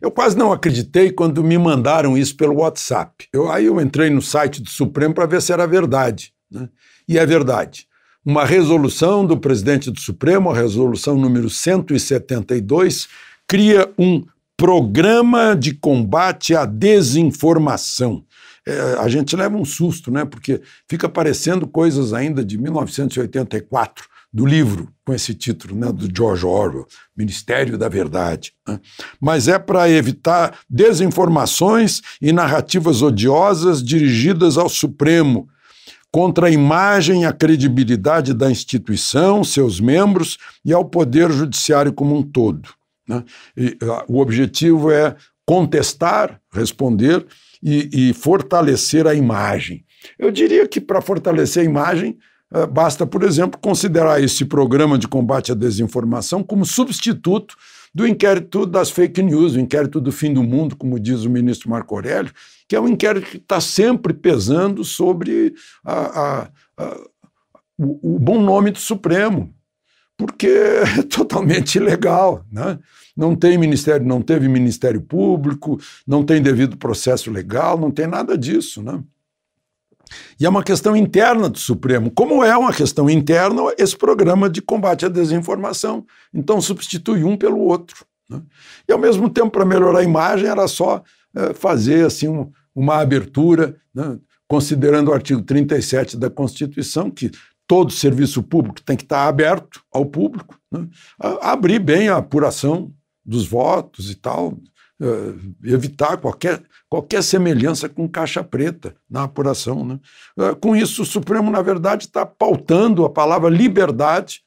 Eu quase não acreditei quando me mandaram isso pelo WhatsApp. Eu, aí eu entrei no site do Supremo para ver se era verdade. Né? E é verdade. Uma resolução do presidente do Supremo, a resolução número 172, cria um programa de combate à desinformação. É, a gente leva um susto, né? Porque fica aparecendo coisas ainda de 1984 do livro com esse título, né, do George Orwell, Ministério da Verdade. Né? Mas é para evitar desinformações e narrativas odiosas dirigidas ao Supremo contra a imagem e a credibilidade da instituição, seus membros e ao poder judiciário como um todo. Né? E, a, ah, o objetivo é contestar, responder e, e fortalecer a imagem. Eu diria que para fortalecer a imagem eh, basta, por exemplo, considerar esse programa de combate à desinformação como substituto do inquérito das fake news, o inquérito do fim do mundo, como diz o ministro Marco Aurélio, que é um inquérito que está sempre pesando sobre a, a, a, o, o bom nome do Supremo, porque é totalmente ilegal. Né? Não tem ministério, não teve Ministério Público, não tem devido processo legal, não tem nada disso. Né? E é uma questão interna do Supremo, como é uma questão interna esse programa de combate à desinformação. Então, substitui um pelo outro. Né? E, ao mesmo tempo, para melhorar a imagem, era só é, fazer assim um, uma abertura, né? considerando o artigo 37 da Constituição, que todo serviço público tem que estar aberto ao público, né? abrir bem a apuração dos votos e tal, uh, evitar qualquer, qualquer semelhança com caixa preta na apuração. Né? Uh, com isso, o Supremo, na verdade, está pautando a palavra liberdade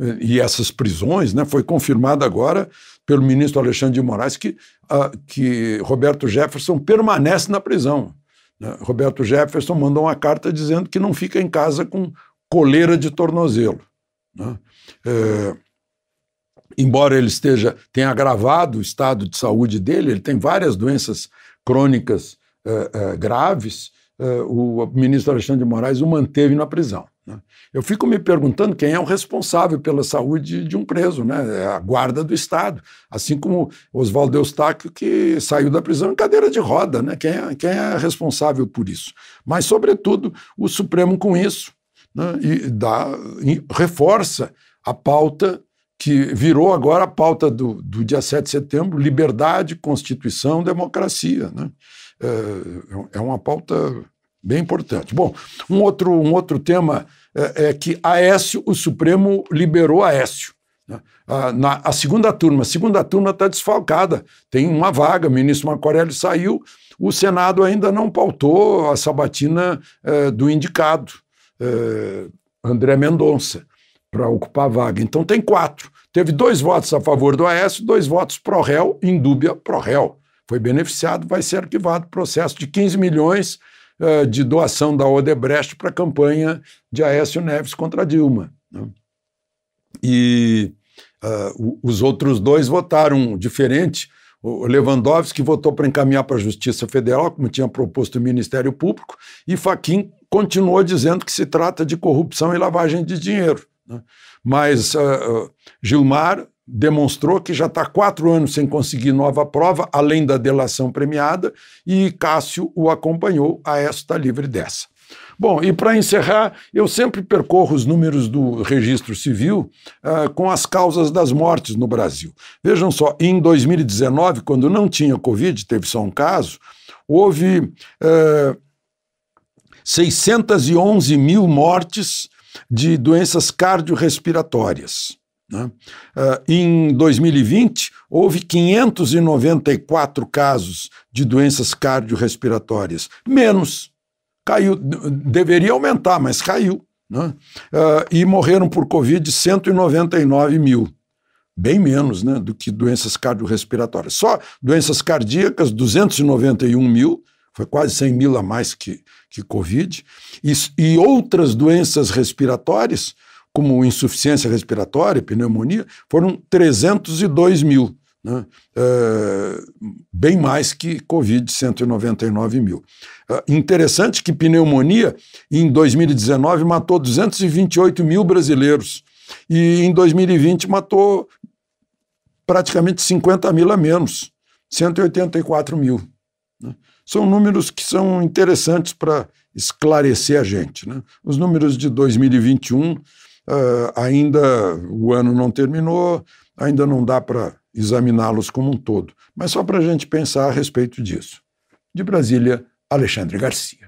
eh, e essas prisões, né, foi confirmado agora pelo ministro Alexandre de Moraes que, uh, que Roberto Jefferson permanece na prisão. Né? Roberto Jefferson mandou uma carta dizendo que não fica em casa com coleira de tornozelo. Né? É, embora ele esteja tenha agravado o estado de saúde dele, ele tem várias doenças crônicas uh, uh, graves, uh, o ministro Alexandre de Moraes o manteve na prisão. Né? Eu fico me perguntando quem é o responsável pela saúde de um preso, né? É a guarda do Estado, assim como Oswaldo Eustáquio, que saiu da prisão em cadeira de roda, né? Quem é, quem é responsável por isso? Mas, sobretudo, o Supremo com isso né? e dá, e reforça a pauta que virou agora a pauta do, do dia 7 de setembro, liberdade, constituição, democracia. Né? É, é uma pauta bem importante. Bom, um outro, um outro tema é, é que Aécio, o Supremo liberou Aécio. Né? A, na, a segunda turma, a segunda turma está desfalcada, tem uma vaga, o ministro Macorelli saiu, o Senado ainda não pautou a sabatina é, do indicado, é, André Mendonça para ocupar a vaga. Então tem quatro. Teve dois votos a favor do Aécio, dois votos pró-réu, indúbia pró-réu. Foi beneficiado, vai ser arquivado processo de 15 milhões uh, de doação da Odebrecht para a campanha de Aécio Neves contra Dilma. Né? E uh, os outros dois votaram diferente. O Lewandowski votou para encaminhar para a Justiça Federal, como tinha proposto o Ministério Público, e Faquim continuou dizendo que se trata de corrupção e lavagem de dinheiro. Né? Mas uh, Gilmar demonstrou que já está quatro anos sem conseguir nova prova, além da delação premiada, e Cássio o acompanhou a esta livre dessa. Bom, e para encerrar, eu sempre percorro os números do registro civil uh, com as causas das mortes no Brasil. Vejam só, em 2019, quando não tinha Covid, teve só um caso, houve uh, 611 mil mortes de doenças cardiorrespiratórias. Né? Ah, em 2020, houve 594 casos de doenças cardiorrespiratórias, menos. Caiu, deveria aumentar, mas caiu. Né? Ah, e morreram por Covid 199 mil bem menos né, do que doenças cardiorrespiratórias. Só doenças cardíacas, 291 mil, foi quase 100 mil a mais que, que Covid, e, e outras doenças respiratórias, como insuficiência respiratória, pneumonia, foram 302 mil, né? é, bem mais que Covid, 199 mil. É, interessante que pneumonia, em 2019, matou 228 mil brasileiros, e em 2020 matou praticamente 50 mil a menos, 184 mil. Né? São números que são interessantes para esclarecer a gente. Né? Os números de 2021, uh, ah, ainda o ano não terminou, ainda não dá para examiná-los como um todo, mas só para a gente pensar a respeito disso. De Brasília, Alexandre Garcia.